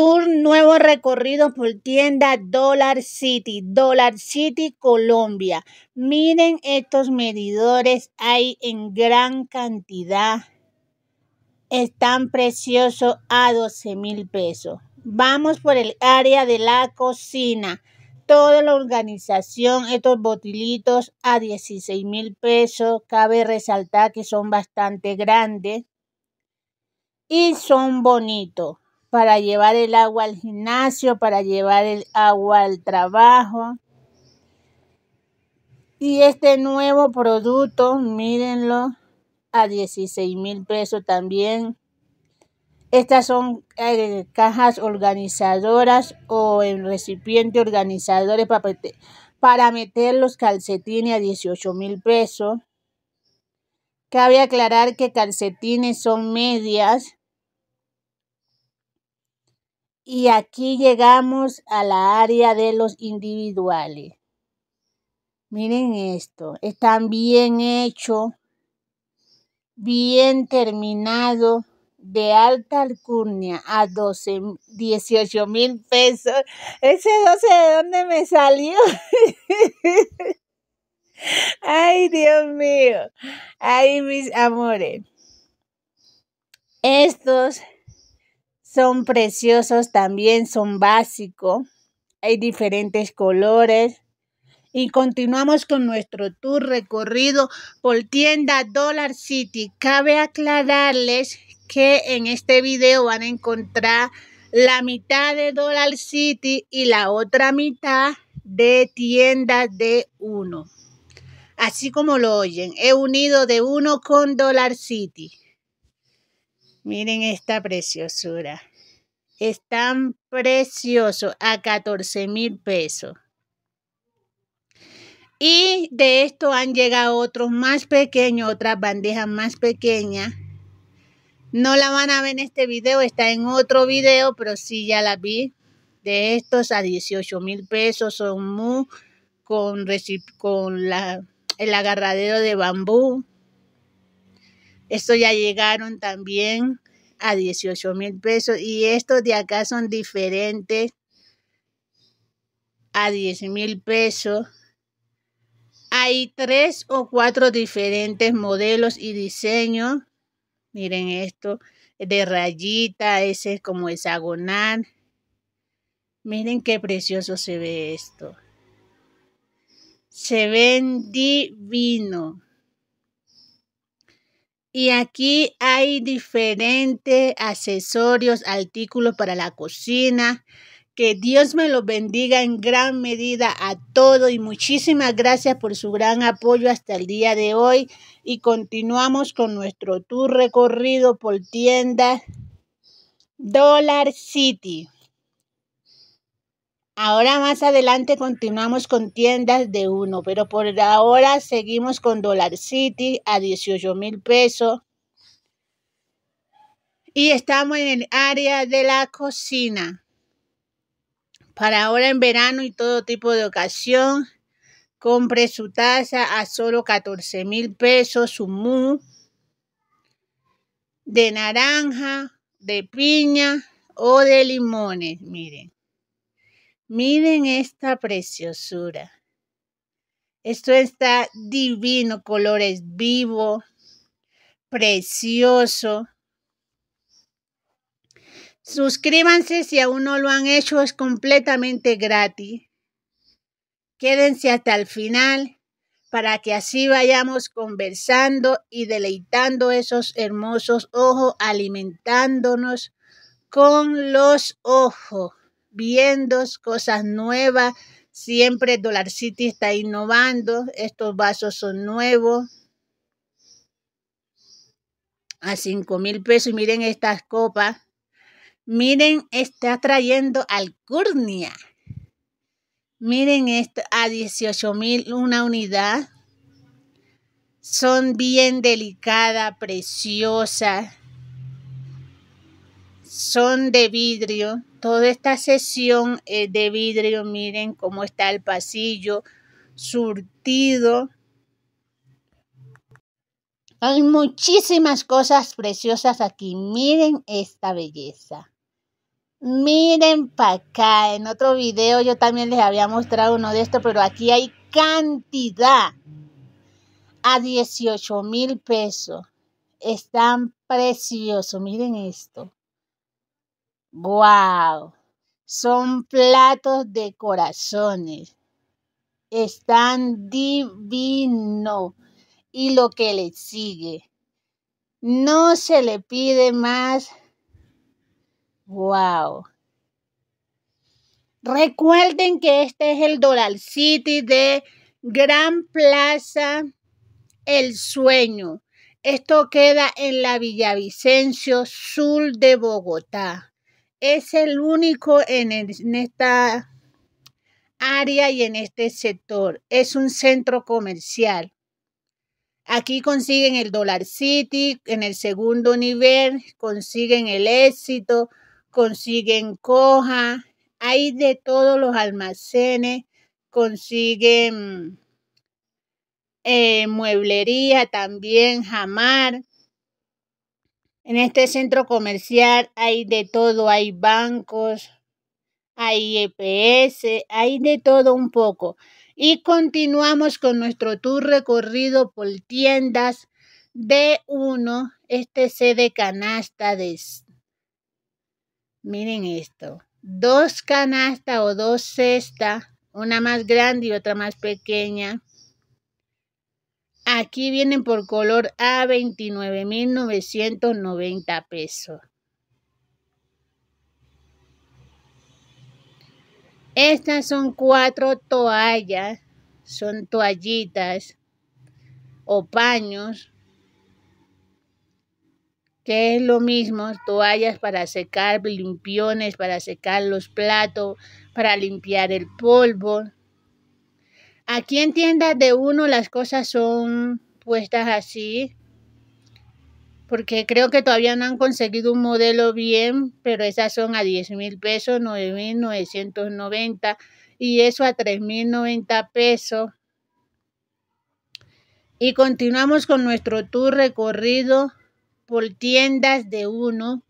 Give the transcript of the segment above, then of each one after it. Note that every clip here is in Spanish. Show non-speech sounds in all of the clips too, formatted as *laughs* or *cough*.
tour nuevo recorrido por tienda Dollar City, Dollar City, Colombia. Miren estos medidores, hay en gran cantidad. Están preciosos a 12 mil pesos. Vamos por el área de la cocina. Toda la organización, estos botilitos a 16 mil pesos. Cabe resaltar que son bastante grandes y son bonitos para llevar el agua al gimnasio, para llevar el agua al trabajo. Y este nuevo producto, mírenlo, a 16 mil pesos también. Estas son eh, cajas organizadoras o en recipiente organizadores para, para meter los calcetines a 18 mil pesos. Cabe aclarar que calcetines son medias y aquí llegamos a la área de los individuales. Miren esto, están bien hecho, bien terminado, de alta alcurnia a 12, 18 mil pesos. Ese 12 de dónde me salió. *laughs* Ay, Dios mío. Ay, mis amores. Estos son preciosos también, son básicos. Hay diferentes colores. Y continuamos con nuestro tour recorrido por tienda Dollar City. Cabe aclararles que en este video van a encontrar la mitad de Dollar City y la otra mitad de tienda de uno. Así como lo oyen, he unido de uno con Dollar City. Miren esta preciosura. Están preciosos a 14 mil pesos. Y de esto han llegado otros más pequeños, otras bandejas más pequeñas. No la van a ver en este video, está en otro video, pero sí ya la vi. De estos a 18 mil pesos son muy con, con la, el agarradero de bambú. Esto ya llegaron también a 18 mil pesos y estos de acá son diferentes a 10 mil pesos. Hay tres o cuatro diferentes modelos y diseños. Miren esto, de rayita, ese es como hexagonal. Miren qué precioso se ve esto. Se ven divino. Y aquí hay diferentes accesorios, artículos para la cocina. Que Dios me los bendiga en gran medida a todos y muchísimas gracias por su gran apoyo hasta el día de hoy. Y continuamos con nuestro tour recorrido por tienda Dollar City. Ahora más adelante continuamos con tiendas de uno, pero por ahora seguimos con Dollar City a 18 mil pesos. Y estamos en el área de la cocina. Para ahora en verano y todo tipo de ocasión, compre su taza a solo 14 mil pesos, su mu de naranja, de piña o de limones, miren. Miren esta preciosura. Esto está divino, colores vivo, precioso. Suscríbanse si aún no lo han hecho, es completamente gratis. Quédense hasta el final para que así vayamos conversando y deleitando esos hermosos ojos, alimentándonos con los ojos viendo cosas nuevas. Siempre Dollar City está innovando. Estos vasos son nuevos. A 5 mil pesos. Y miren estas copas. Miren, está trayendo alcurnia. Miren esto, a 18 mil una unidad. Son bien delicadas, preciosas son de vidrio. Toda esta sesión es de vidrio. Miren cómo está el pasillo surtido. Hay muchísimas cosas preciosas aquí. Miren esta belleza. Miren para acá. En otro video yo también les había mostrado uno de estos, pero aquí hay cantidad a 18 mil pesos. Están preciosos. Miren esto. ¡Wow! Son platos de corazones. Están divino. Y lo que le sigue. No se le pide más. ¡Wow! Recuerden que este es el Doral City de Gran Plaza El Sueño. Esto queda en la Villavicencio, sur de Bogotá es el único en, esta área y en este sector. Es un centro comercial. Aquí consiguen el Dollar City, en el segundo nivel consiguen el éxito, consiguen coja, hay de todos los almacenes, consiguen eh, mueblería también, jamar. En este centro comercial hay de todo, hay bancos, hay EPS, hay de todo un poco. Y continuamos con nuestro tour recorrido por tiendas de uno, este C de canasta Miren esto, dos canastas o dos cestas, una más grande y otra más pequeña Aquí vienen por color a 29.990 pesos. Estas son cuatro toallas, son toallitas o paños, que es lo mismo, toallas para secar limpiones, para secar los platos, para limpiar el polvo. Aquí en tiendas de uno las cosas son puestas así, porque creo que todavía no han conseguido un modelo bien, pero esas son a 10 mil pesos, 9.990 y eso a 3.090 pesos. Y continuamos con nuestro tour recorrido por tiendas de uno.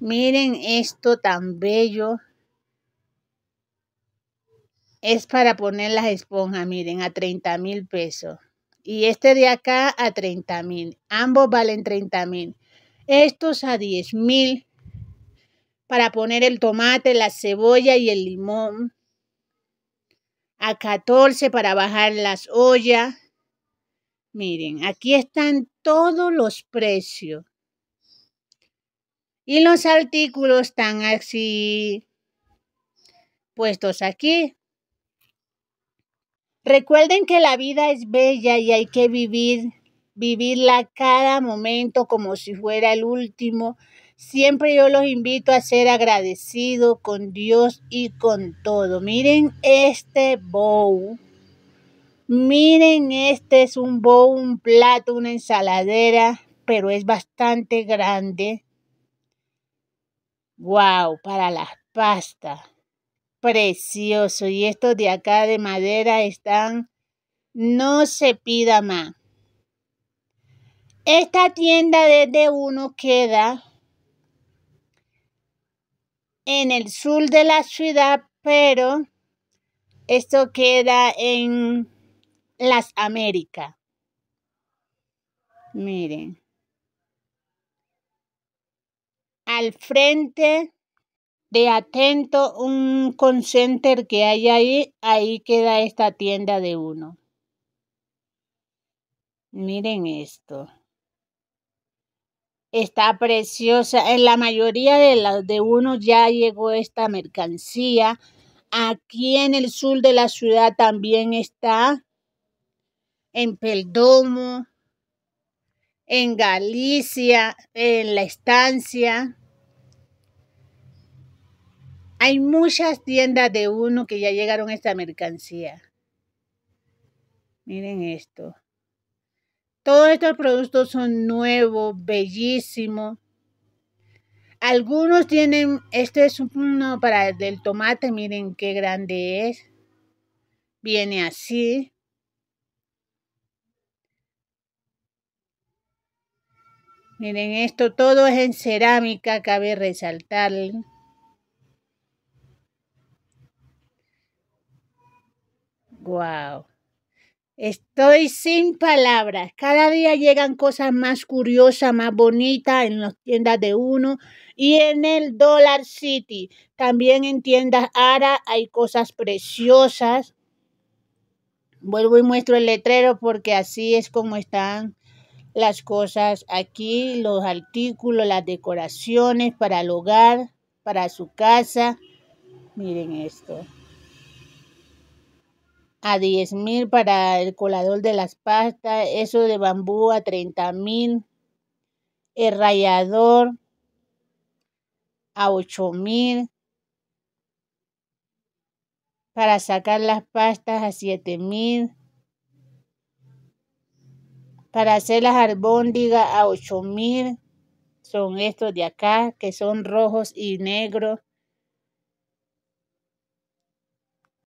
Miren esto tan bello es para poner las esponjas, miren, a 30 mil pesos. Y este de acá a 30 mil. Ambos valen 30 mil. Estos a 10 mil para poner el tomate, la cebolla y el limón. A 14 para bajar las ollas. Miren, aquí están todos los precios. Y los artículos están así puestos aquí. Recuerden que la vida es bella y hay que vivir, vivirla cada momento como si fuera el último. Siempre yo los invito a ser agradecidos con Dios y con todo. Miren este bowl. Miren, este es un bowl, un plato, una ensaladera, pero es bastante grande. Wow, para las pastas precioso. Y estos de acá de madera están, no se pida más. Esta tienda desde uno queda en el sur de la ciudad, pero esto queda en las Américas. Miren. Al frente de atento un concenter que hay ahí, ahí queda esta tienda de uno. Miren esto. Está preciosa. En la mayoría de las de uno ya llegó esta mercancía. Aquí en el sur de la ciudad también está. En Peldomo, en Galicia, en la estancia. Hay muchas tiendas de uno que ya llegaron esta mercancía. Miren esto. Todos estos productos son nuevos, bellísimos. Algunos tienen, este es uno para del tomate, miren qué grande es. Viene así. Miren esto, todo es en cerámica, cabe resaltarle. Wow. Estoy sin palabras. Cada día llegan cosas más curiosas, más bonitas en las tiendas de uno y en el Dollar City. También en tiendas Ara hay cosas preciosas. Vuelvo y muestro el letrero porque así es como están las cosas aquí, los artículos, las decoraciones para el hogar, para su casa. Miren esto a 10 mil para el colador de las pastas, eso de bambú a 30 mil, el rayador a 8 mil, para sacar las pastas a 7 mil, para hacer las albóndigas a 8 mil, son estos de acá que son rojos y negros